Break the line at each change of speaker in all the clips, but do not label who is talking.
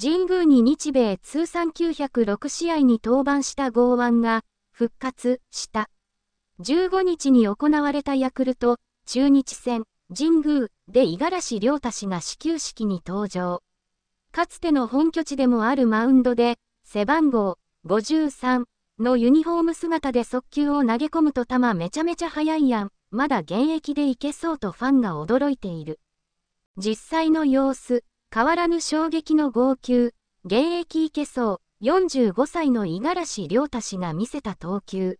神宮に日米通算906試合に登板した剛腕が復活した。15日に行われたヤクルト、中日戦、神宮で五十嵐亮太氏が始球式に登場。かつての本拠地でもあるマウンドで、背番号53のユニフォーム姿で速球を投げ込むと球めちゃめちゃ速いやん、まだ現役でいけそうとファンが驚いている。実際の様子、変わらぬ衝撃の号泣、現役いけそう、45歳の五十嵐亮太氏が見せた投球。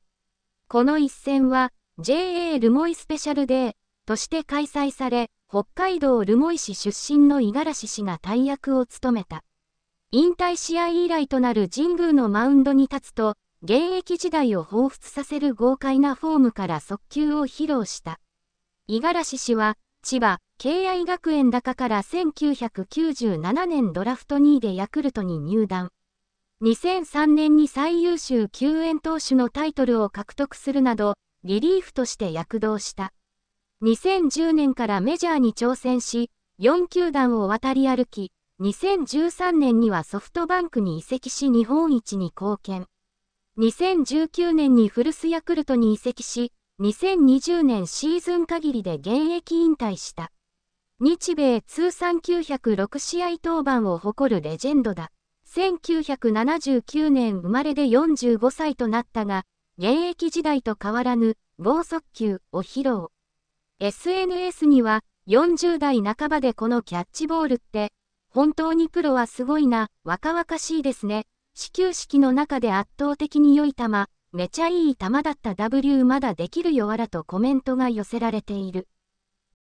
この一戦は、JA 留萌スペシャルデーとして開催され、北海道留萌市出身の五十嵐氏が大役を務めた。引退試合以来となる神宮のマウンドに立つと、現役時代を彷彿させる豪快なフォームから速球を披露した。五十嵐氏は、千葉、敬愛学園高から1997年ドラフト2位でヤクルトに入団。2003年に最優秀救援投手のタイトルを獲得するなど、リリーフとして躍動した。2010年からメジャーに挑戦し、4球団を渡り歩き、2013年にはソフトバンクに移籍し日本一に貢献。2019年に古巣ヤクルトに移籍し、2020年シーズン限りで現役引退した。日米通算906試合登板を誇るレジェンドだ。1979年生まれで45歳となったが、現役時代と変わらぬ、剛速球を披露。SNS には、40代半ばでこのキャッチボールって、本当にプロはすごいな、若々しいですね。始球式の中で圧倒的に良い球、めちゃいい球だった W まだできるよわらとコメントが寄せられている。